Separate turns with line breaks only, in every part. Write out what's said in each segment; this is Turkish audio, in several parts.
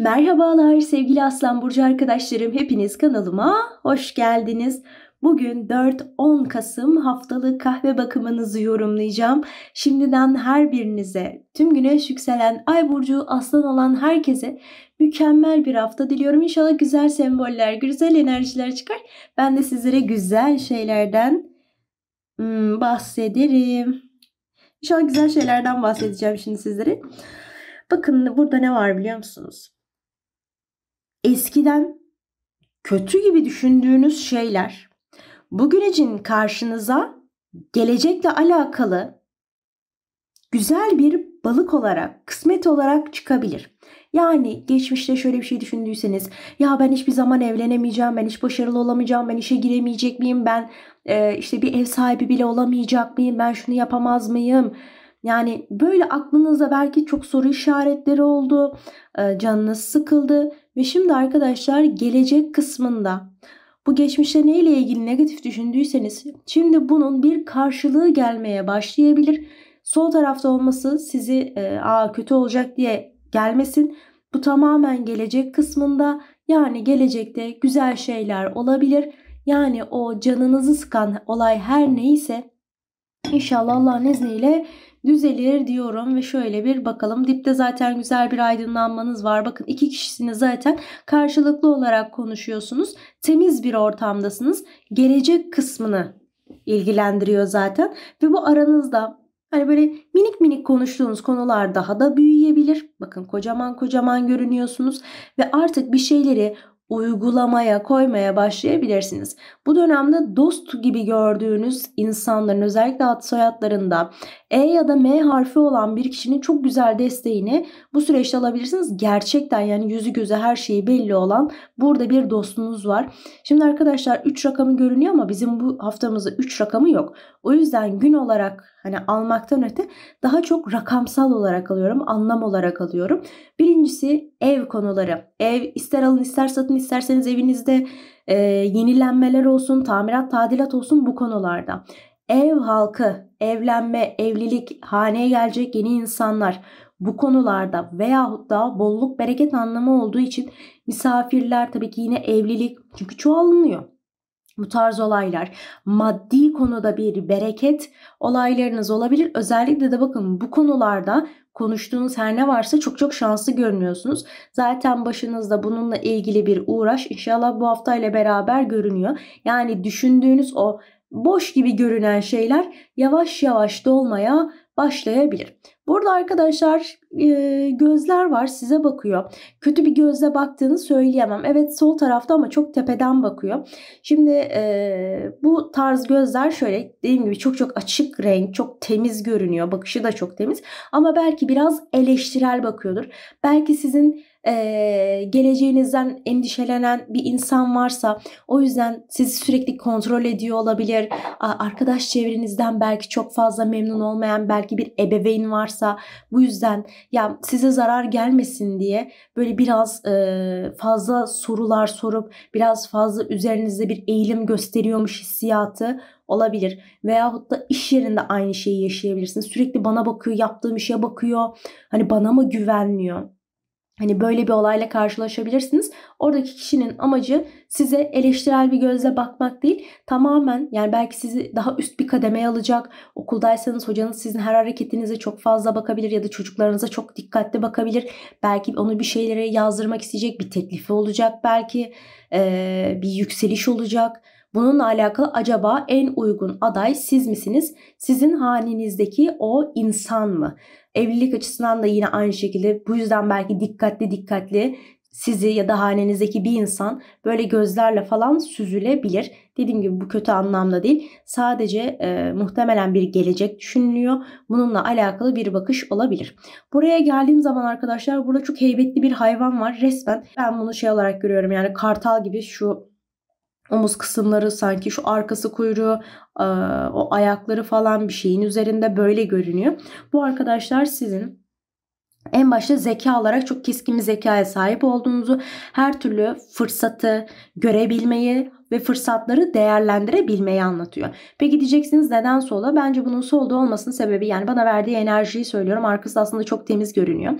Merhabalar sevgili Aslan Burcu arkadaşlarım. Hepiniz kanalıma hoş geldiniz. Bugün 4-10 Kasım haftalık kahve bakımınızı yorumlayacağım. Şimdiden her birinize, tüm güneş yükselen ay burcu aslan olan herkese mükemmel bir hafta diliyorum. İnşallah güzel semboller, güzel enerjiler çıkar. Ben de sizlere güzel şeylerden hmm, bahsederim. İnşallah güzel şeylerden bahsedeceğim şimdi sizlere. Bakın burada ne var biliyor musunuz? Eskiden kötü gibi düşündüğünüz şeyler bugün için karşınıza gelecekle alakalı güzel bir balık olarak, kısmet olarak çıkabilir. Yani geçmişte şöyle bir şey düşündüyseniz ya ben hiçbir zaman evlenemeyeceğim, ben hiç başarılı olamayacağım, ben işe giremeyecek miyim, ben e, işte bir ev sahibi bile olamayacak mıyım, ben şunu yapamaz mıyım, yani böyle aklınızda belki çok soru işaretleri oldu, e, canınız sıkıldı ve şimdi arkadaşlar gelecek kısmında bu geçmişte neyle ilgili negatif düşündüyseniz şimdi bunun bir karşılığı gelmeye başlayabilir. Sol tarafta olması sizi e, aa kötü olacak diye gelmesin. Bu tamamen gelecek kısmında yani gelecekte güzel şeyler olabilir. Yani o canınızı sıkan olay her neyse İnşallah Allah'ın izniyle düzelir diyorum ve şöyle bir bakalım. Dipte zaten güzel bir aydınlanmanız var. Bakın iki kişisiniz zaten karşılıklı olarak konuşuyorsunuz. Temiz bir ortamdasınız. Gelecek kısmını ilgilendiriyor zaten ve bu aranızda hani böyle minik minik konuştuğunuz konular daha da büyüyebilir. Bakın kocaman kocaman görünüyorsunuz ve artık bir şeyleri uygulamaya koymaya başlayabilirsiniz. Bu dönemde dost gibi gördüğünüz insanların özellikle ad soyadlarında E ya da M harfi olan bir kişinin çok güzel desteğini bu süreçte alabilirsiniz. Gerçekten yani yüzü göze her şeyi belli olan burada bir dostunuz var. Şimdi arkadaşlar 3 rakamı görünüyor ama bizim bu haftamızda 3 rakamı yok. O yüzden gün olarak Hani almaktan öte daha çok rakamsal olarak alıyorum, anlam olarak alıyorum. Birincisi ev konuları. Ev ister alın ister satın isterseniz evinizde e, yenilenmeler olsun, tamirat, tadilat olsun bu konularda. Ev halkı, evlenme, evlilik, haneye gelecek yeni insanlar bu konularda veyahut da bolluk bereket anlamı olduğu için misafirler tabii ki yine evlilik çünkü çoğalınıyor. Bu tarz olaylar maddi konuda bir bereket olaylarınız olabilir. Özellikle de bakın bu konularda konuştuğunuz her ne varsa çok çok şanslı görünüyorsunuz. Zaten başınızda bununla ilgili bir uğraş inşallah bu haftayla beraber görünüyor. Yani düşündüğünüz o boş gibi görünen şeyler yavaş yavaş dolmaya başlayabilir. Burada arkadaşlar e, gözler var size bakıyor. Kötü bir gözle baktığını söyleyemem. Evet sol tarafta ama çok tepeden bakıyor. Şimdi e, bu tarz gözler şöyle dediğim gibi çok çok açık renk, çok temiz görünüyor. Bakışı da çok temiz. Ama belki biraz eleştirel bakıyordur. Belki sizin e, geleceğinizden endişelenen bir insan varsa o yüzden sizi sürekli kontrol ediyor olabilir. Arkadaş çevrenizden belki çok fazla memnun olmayan belki bir ebeveyn varsa bu yüzden ya size zarar gelmesin diye böyle biraz e, fazla sorular sorup biraz fazla üzerinizde bir eğilim gösteriyormuş hissiyatı olabilir. Veyahut da iş yerinde aynı şeyi yaşayabilirsiniz. Sürekli bana bakıyor, yaptığım işe bakıyor. Hani bana mı güvenmiyor? Hani böyle bir olayla karşılaşabilirsiniz. Oradaki kişinin amacı size eleştirel bir gözle bakmak değil. Tamamen yani belki sizi daha üst bir kademeye alacak. Okuldaysanız hocanız sizin her hareketinize çok fazla bakabilir ya da çocuklarınıza çok dikkatli bakabilir. Belki onu bir şeylere yazdırmak isteyecek bir teklifi olacak. Belki ee, bir yükseliş olacak. Bununla alakalı acaba en uygun aday siz misiniz? Sizin halinizdeki o insan mı? Evlilik açısından da yine aynı şekilde bu yüzden belki dikkatli dikkatli sizi ya da hanenizdeki bir insan böyle gözlerle falan süzülebilir. Dediğim gibi bu kötü anlamda değil. Sadece e, muhtemelen bir gelecek düşünülüyor. Bununla alakalı bir bakış olabilir. Buraya geldiğim zaman arkadaşlar burada çok heybetli bir hayvan var. Resmen ben bunu şey olarak görüyorum yani kartal gibi şu omuz kısımları sanki şu arkası kuyruğu o ayakları falan bir şeyin üzerinde böyle görünüyor. Bu arkadaşlar sizin en başta zeka olarak çok keskin bir zekaya sahip olduğunuzu, her türlü fırsatı görebilmeyi ve fırsatları değerlendirebilmeyi anlatıyor. Peki diyeceksiniz neden sola? Bence bunun solda olmasının sebebi yani bana verdiği enerjiyi söylüyorum. Arkası aslında çok temiz görünüyor.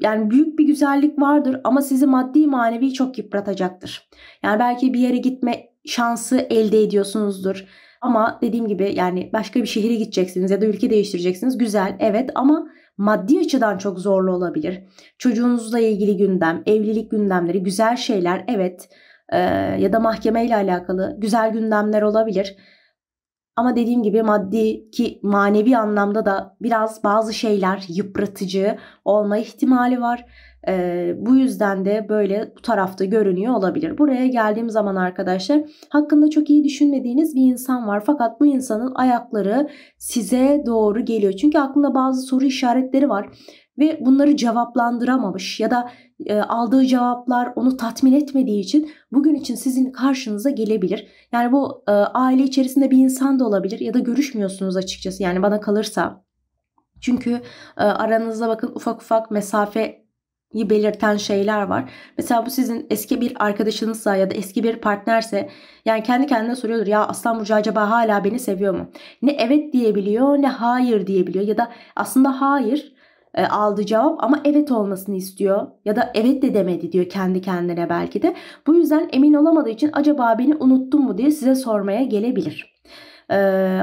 Yani büyük bir güzellik vardır ama sizi maddi manevi çok yıpratacaktır. Yani belki bir yere gitme şansı elde ediyorsunuzdur. Ama dediğim gibi yani başka bir şehire gideceksiniz ya da ülke değiştireceksiniz. Güzel evet ama maddi açıdan çok zorlu olabilir. Çocuğunuzla ilgili gündem, evlilik gündemleri, güzel şeyler evet ya da mahkemeyle alakalı güzel gündemler olabilir. Ama dediğim gibi maddi ki manevi anlamda da biraz bazı şeyler yıpratıcı olma ihtimali var. Ee, bu yüzden de böyle bu tarafta görünüyor olabilir. Buraya geldiğim zaman arkadaşlar hakkında çok iyi düşünmediğiniz bir insan var. Fakat bu insanın ayakları size doğru geliyor. Çünkü aklında bazı soru işaretleri var ve bunları cevaplandıramamış ya da e, aldığı cevaplar onu tatmin etmediği için bugün için sizin karşınıza gelebilir. Yani bu e, aile içerisinde bir insan da olabilir ya da görüşmüyorsunuz açıkçası yani bana kalırsa. Çünkü e, aranızda bakın ufak ufak mesafe yi belirten şeyler var. Mesela bu sizin eski bir arkadaşınızsa ya da eski bir partnerse yani kendi kendine soruyordur ya Aslan Burcu acaba hala beni seviyor mu? Ne evet diyebiliyor ne hayır diyebiliyor ya da aslında hayır e, aldı cevap ama evet olmasını istiyor ya da evet de demedi diyor kendi kendine belki de. Bu yüzden emin olamadığı için acaba beni unuttun mu diye size sormaya gelebilir. Ee,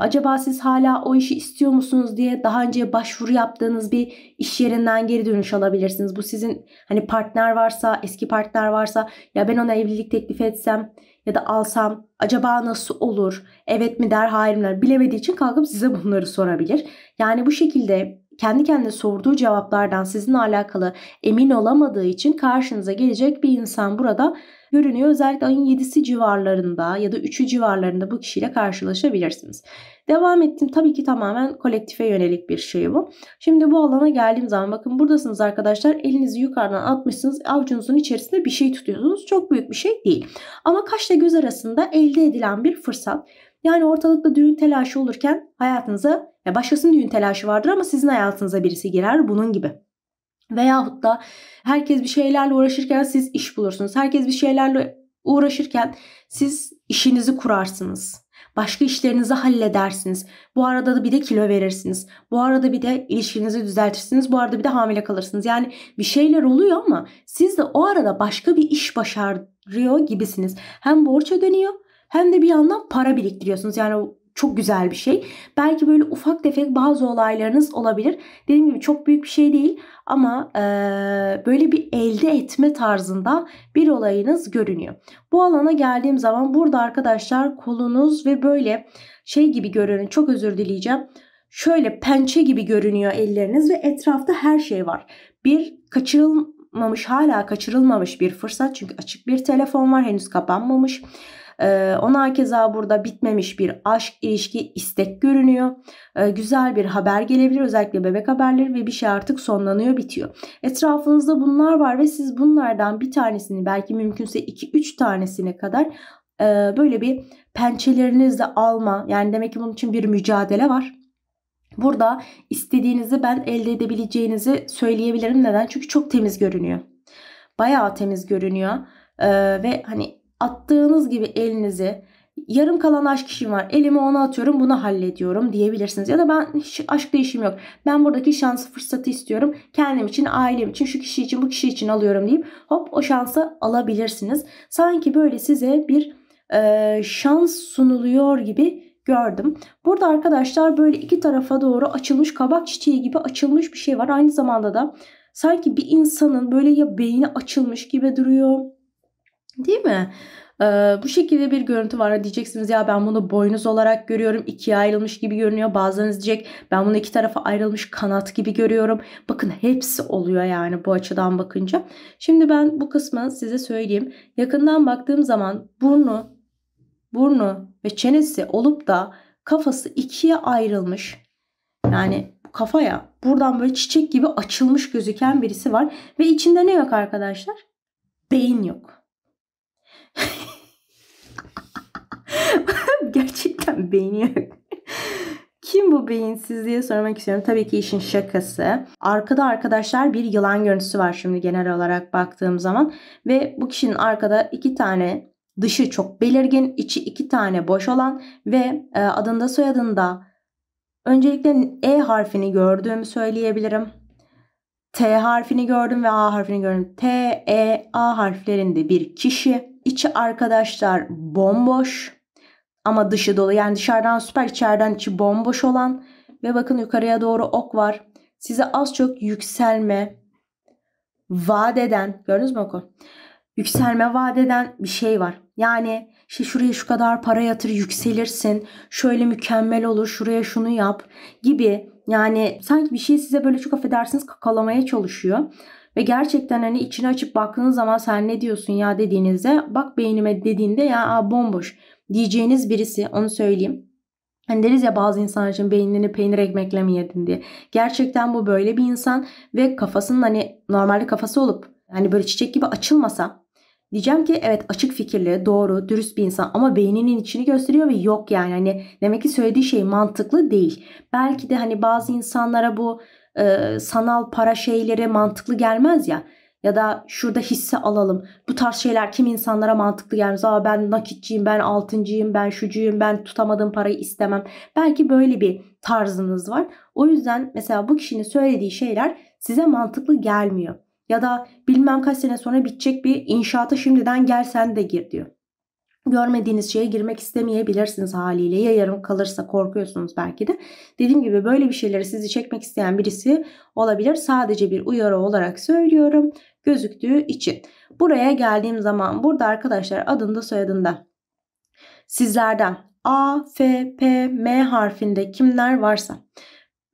acaba siz hala o işi istiyor musunuz diye daha önce başvuru yaptığınız bir iş yerinden geri dönüş alabilirsiniz. Bu sizin hani partner varsa, eski partner varsa ya ben ona evlilik teklif etsem ya da alsam acaba nasıl olur? Evet mi der, hayır mı der? Bilemediği için kalkıp size bunları sorabilir. Yani bu şekilde kendi kendine sorduğu cevaplardan sizin alakalı emin olamadığı için karşınıza gelecek bir insan burada görünüyor. Özellikle ayın 7'si civarlarında ya da 3'ü civarlarında bu kişiyle karşılaşabilirsiniz. Devam ettim. Tabii ki tamamen kolektife yönelik bir şey bu. Şimdi bu alana geldiğim zaman bakın buradasınız arkadaşlar. Elinizi yukarıdan atmışsınız. Avucunuzun içerisinde bir şey tutuyorsunuz. Çok büyük bir şey değil. Ama kaşla göz arasında elde edilen bir fırsat. Yani ortalıkta düğün telaşı olurken hayatınıza ya başkasının düğün telaşı vardır ama sizin hayatınıza birisi girer bunun gibi. Veyahut da herkes bir şeylerle uğraşırken siz iş bulursunuz. Herkes bir şeylerle uğraşırken siz işinizi kurarsınız. Başka işlerinizi halledersiniz. Bu arada da bir de kilo verirsiniz. Bu arada bir de ilişkinizi düzeltirsiniz. Bu arada bir de hamile kalırsınız. Yani bir şeyler oluyor ama siz de o arada başka bir iş başarıyor gibisiniz. Hem borç ödeniyor hem de bir yandan para biriktiriyorsunuz. Yani çok güzel bir şey. Belki böyle ufak tefek bazı olaylarınız olabilir. Dediğim gibi çok büyük bir şey değil ama e, böyle bir elde etme tarzında bir olayınız görünüyor. Bu alana geldiğim zaman burada arkadaşlar kolunuz ve böyle şey gibi görünüyor. Çok özür dileyeceğim. Şöyle pençe gibi görünüyor elleriniz ve etrafta her şey var. Bir kaçırıl kaçırılmamış hala kaçırılmamış bir fırsat çünkü açık bir telefon var henüz kapanmamış. Ee, ona keza burada bitmemiş bir aşk, ilişki, istek görünüyor. Ee, güzel bir haber gelebilir özellikle bebek haberleri ve bir şey artık sonlanıyor, bitiyor. Etrafınızda bunlar var ve siz bunlardan bir tanesini belki mümkünse 2-3 tanesine kadar e, böyle bir pençelerinizle alma yani demek ki bunun için bir mücadele var Burada istediğinizi ben elde edebileceğinizi söyleyebilirim. Neden? Çünkü çok temiz görünüyor. Bayağı temiz görünüyor. Ee, ve hani attığınız gibi elinizi yarım kalan aşk işim var. Elimi ona atıyorum bunu hallediyorum diyebilirsiniz. Ya da ben hiç aşkla işim yok. Ben buradaki şansı fırsatı istiyorum. Kendim için, ailem için, şu kişi için, bu kişi için alıyorum deyip hop o şansı alabilirsiniz. Sanki böyle size bir e, şans sunuluyor gibi gördüm. Burada arkadaşlar böyle iki tarafa doğru açılmış kabak çiçeği gibi açılmış bir şey var. Aynı zamanda da sanki bir insanın böyle ya beyni açılmış gibi duruyor. Değil mi? Ee, bu şekilde bir görüntü var. Diyeceksiniz ya ben bunu boynuz olarak görüyorum. İkiye ayrılmış gibi görünüyor. Bazılarınız diyecek ben bunu iki tarafa ayrılmış kanat gibi görüyorum. Bakın hepsi oluyor yani bu açıdan bakınca. Şimdi ben bu kısmı size söyleyeyim. Yakından baktığım zaman burnu, burnu ve çenesi olup da kafası ikiye ayrılmış. Yani kafaya buradan böyle çiçek gibi açılmış gözüken birisi var ve içinde ne yok arkadaşlar? Beyin yok. Gerçekten beyin yok. Kim bu beyinsiz diye sormak istiyorum. Tabii ki işin şakası. Arkada arkadaşlar bir yılan görüntüsü var şimdi genel olarak baktığım zaman. Ve bu kişinin arkada iki tane dışı çok belirgin, içi iki tane boş olan ve e, adında soyadında öncelikle E harfini gördüğümü söyleyebilirim. T harfini gördüm ve A harfini gördüm. T, E, A harflerinde bir kişi. İçi arkadaşlar bomboş ama dışı dolu. Yani dışarıdan süper içeriden içi bomboş olan ve bakın yukarıya doğru ok var. Size az çok yükselme vaat eden gördünüz mü oku? yükselme vadeden bir şey var. Yani işte şuraya şu kadar para yatır yükselirsin. Şöyle mükemmel olur. Şuraya şunu yap gibi. Yani sanki bir şey size böyle çok affedersiniz kakalamaya çalışıyor. Ve gerçekten hani içini açıp baktığınız zaman sen ne diyorsun ya dediğinizde bak beynime dediğinde ya aa, bomboş diyeceğiniz birisi onu söyleyeyim. Hani deriz ya bazı insanlar için beynini peynir ekmekle mi yedin diye. Gerçekten bu böyle bir insan ve kafasının hani normalde kafası olup hani böyle çiçek gibi açılmasa Diyeceğim ki evet açık fikirli, doğru, dürüst bir insan ama beyninin içini gösteriyor ve yok yani hani demek ki söylediği şey mantıklı değil. Belki de hani bazı insanlara bu e, sanal para şeyleri mantıklı gelmez ya ya da şurada hisse alalım. Bu tarz şeyler kim insanlara mantıklı gelmez. Aa ben nakitçiyim, ben altıncıyım, ben şucuyum, ben tutamadığım parayı istemem. Belki böyle bir tarzınız var. O yüzden mesela bu kişinin söylediği şeyler size mantıklı gelmiyor. Ya da bilmem kaç sene sonra bitecek bir inşaata şimdiden gel sen de gir diyor. Görmediğiniz şeye girmek istemeyebilirsiniz haliyle. Ya yarım kalırsa korkuyorsunuz belki de. Dediğim gibi böyle bir şeyleri sizi çekmek isteyen birisi olabilir. Sadece bir uyarı olarak söylüyorum. Gözüktüğü için. Buraya geldiğim zaman burada arkadaşlar adında soyadında sizlerden A, F, P, M harfinde kimler varsa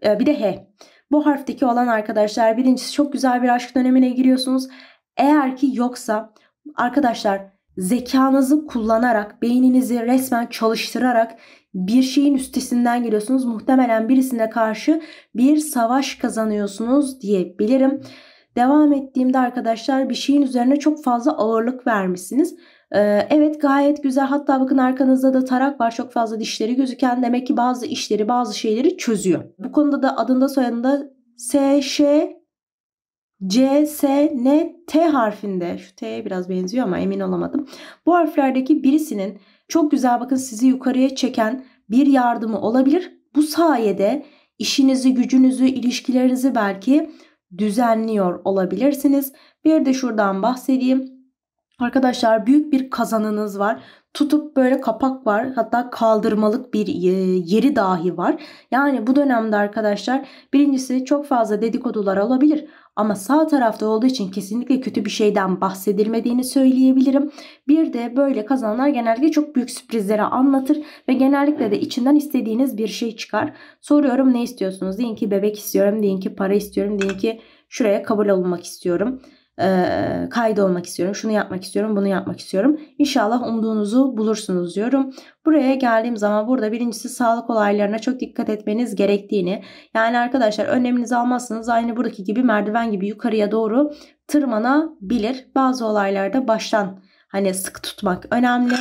e, bir de H. Bu harfteki olan arkadaşlar birincisi çok güzel bir aşk dönemine giriyorsunuz. Eğer ki yoksa arkadaşlar zekanızı kullanarak, beyninizi resmen çalıştırarak bir şeyin üstesinden geliyorsunuz. Muhtemelen birisine karşı bir savaş kazanıyorsunuz diyebilirim. Devam ettiğimde arkadaşlar bir şeyin üzerine çok fazla ağırlık vermişsiniz evet gayet güzel hatta bakın arkanızda da tarak var çok fazla dişleri gözüken demek ki bazı işleri bazı şeyleri çözüyor. Bu konuda da adında soyadında S, Ş, C, S, N, T harfinde şu T'ye biraz benziyor ama emin olamadım. Bu harflerdeki birisinin çok güzel bakın sizi yukarıya çeken bir yardımı olabilir. Bu sayede işinizi, gücünüzü, ilişkilerinizi belki düzenliyor olabilirsiniz. Bir de şuradan bahsedeyim. Arkadaşlar büyük bir kazanınız var. Tutup böyle kapak var. Hatta kaldırmalık bir e, yeri dahi var. Yani bu dönemde arkadaşlar birincisi çok fazla dedikodular olabilir. Ama sağ tarafta olduğu için kesinlikle kötü bir şeyden bahsedilmediğini söyleyebilirim. Bir de böyle kazanlar genellikle çok büyük sürprizlere anlatır ve genellikle de içinden istediğiniz bir şey çıkar. Soruyorum ne istiyorsunuz? Deyin ki bebek istiyorum, deyin ki para istiyorum, deyin ki şuraya kabul olmak istiyorum e, kaydolmak istiyorum. Şunu yapmak istiyorum, bunu yapmak istiyorum. İnşallah umduğunuzu bulursunuz diyorum. Buraya geldiğim zaman burada birincisi sağlık olaylarına çok dikkat etmeniz gerektiğini. Yani arkadaşlar önleminizi almazsanız aynı buradaki gibi merdiven gibi yukarıya doğru tırmanabilir. Bazı olaylarda baştan hani sık tutmak önemli.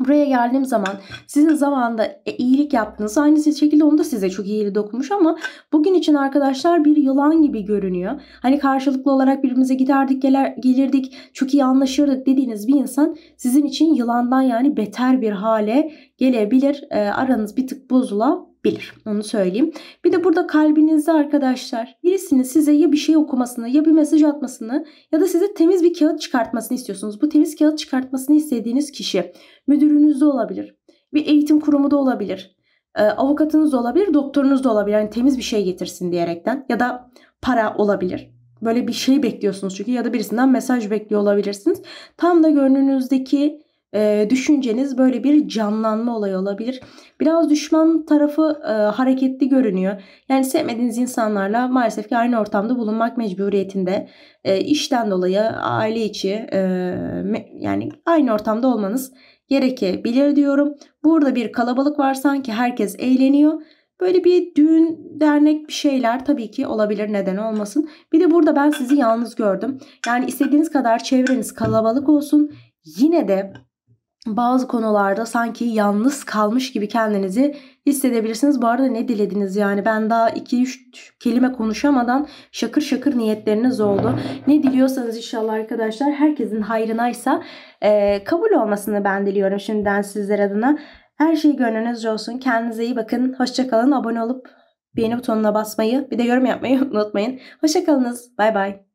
Buraya geldiğim zaman sizin zamanında e, iyilik yaptınız. Aynı şekilde onu da size çok iyi dokunmuş ama bugün için arkadaşlar bir yılan gibi görünüyor. Hani karşılıklı olarak birbirimize giderdik geler, gelirdik çok iyi anlaşırdık dediğiniz bir insan sizin için yılandan yani beter bir hale gelebilir. E, aranız bir tık bozula bilir. Onu söyleyeyim. Bir de burada kalbinizde arkadaşlar birisinin size ya bir şey okumasını ya bir mesaj atmasını ya da size temiz bir kağıt çıkartmasını istiyorsunuz. Bu temiz kağıt çıkartmasını istediğiniz kişi müdürünüz de olabilir. Bir eğitim kurumu da olabilir. E, avukatınız da olabilir, doktorunuz da olabilir. Yani temiz bir şey getirsin diyerekten ya da para olabilir. Böyle bir şey bekliyorsunuz çünkü ya da birisinden mesaj bekliyor olabilirsiniz. Tam da gönlünüzdeki ee, düşünceniz böyle bir canlanma olayı olabilir. Biraz düşman tarafı e, hareketli görünüyor. Yani sevmediğiniz insanlarla maalesef ki aynı ortamda bulunmak mecburiyetinde. E, işten dolayı aile içi e, yani aynı ortamda olmanız gerekebilir diyorum. Burada bir kalabalık var sanki herkes eğleniyor. Böyle bir düğün, dernek bir şeyler tabii ki olabilir neden olmasın. Bir de burada ben sizi yalnız gördüm. Yani istediğiniz kadar çevreniz kalabalık olsun. Yine de bazı konularda sanki yalnız kalmış gibi kendinizi hissedebilirsiniz. Bu arada ne dilediniz yani ben daha 2-3 kelime konuşamadan şakır şakır niyetleriniz oldu. Ne diliyorsanız inşallah arkadaşlar herkesin hayrınaysa e, kabul olmasını ben diliyorum şimdiden sizler adına. Her şey gönlünüzce olsun. Kendinize iyi bakın. Hoşçakalın. Abone olup beğeni butonuna basmayı bir de yorum yapmayı unutmayın. Hoşçakalınız. Bay bay.